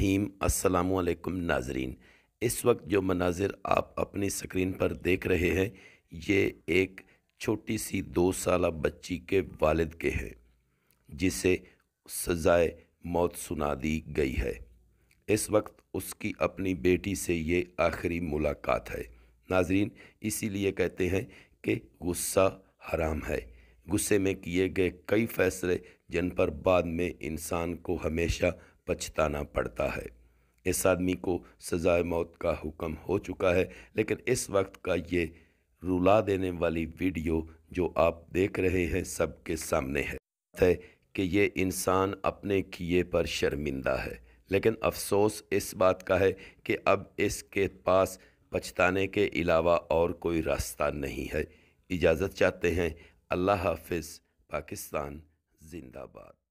रहीम अस्सलाम नाजरीन इस वक्त जो मनाजिर आप अपनी स्क्रीन पर देख रहे हैं ये एक छोटी सी दो साल बच्ची के वालिद के हैं जिसे सज़ाए मौत सुना दी गई है इस वक्त उसकी अपनी बेटी से ये आखिरी मुलाकात है नाजरीन इसीलिए कहते हैं कि गुस्सा हराम है गुस्से में किए गए कई फैसले जिन पर बाद में इंसान को हमेशा पछताना पड़ता है इस आदमी को सजाए मौत का हुक्म हो चुका है लेकिन इस वक्त का ये रुला देने वाली वीडियो जो आप देख रहे हैं सबके सामने है है कि ये इंसान अपने किए पर शर्मिंदा है लेकिन अफसोस इस बात का है कि अब इसके पास पछताने के अलावा और कोई रास्ता नहीं है इजाज़त चाहते हैं अल्लाह हाफिज़ पाकिस्तान जिंदाबाद